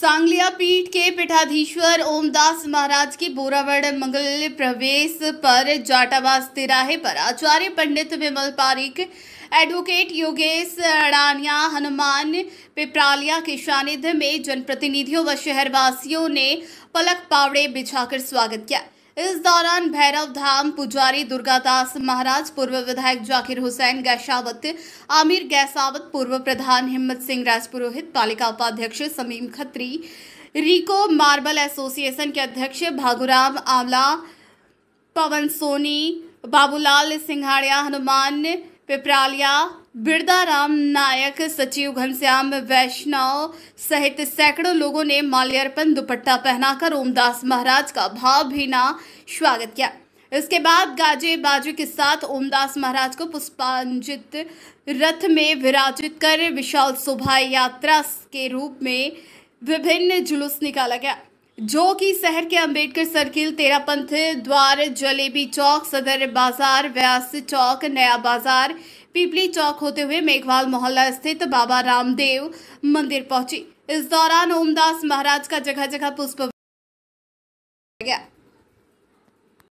सांगलिया पीठ के पीठाधीश्वर ओमदास महाराज के बोरावड़ मंगल प्रवेश पर जाटावास तिराहे पर आचार्य पंडित विमल पारिक एडवोकेट योगेश अड़ानिया हनुमान पिपरालिया के सानिध्य में जनप्रतिनिधियों व शहरवासियों ने पलक पावड़े बिछाकर स्वागत किया इस दौरान भैरव धाम पुजारी दुर्गादास महाराज पूर्व विधायक जाकिर हुसैन गैसावत आमिर गैसावत पूर्व प्रधान हिम्मत सिंह राजपुरोहित पालिका उपाध्यक्ष समीम खत्री रिको मार्बल एसोसिएशन के अध्यक्ष भागुराम आंवला पवन सोनी बाबूलाल सिंघाड़िया हनुमान पिपरालिया बिरदा राम नायक सचिव घनश्याम वैष्णव सहित सैकड़ों लोगों ने माल्यार्पण दुपट्टा पहनाकर ओमदास महाराज का भावभीना स्वागत किया इसके बाद गाजे बाजू के साथ ओमदास महाराज को पुष्पांजित रथ में विराजित कर विशाल शोभा यात्रा के रूप में विभिन्न जुलूस निकाला गया जो कि शहर के अंबेडकर सर्किल तेरा पंथ द्वार जलेबी चौक सदर बाजार व्यास चौक नया बाजार पीपली चौक होते हुए मेघवाल मोहल्ला स्थित बाबा रामदेव मंदिर पहुंची इस दौरान ओमदास महाराज का जगह जगह पुष्प गया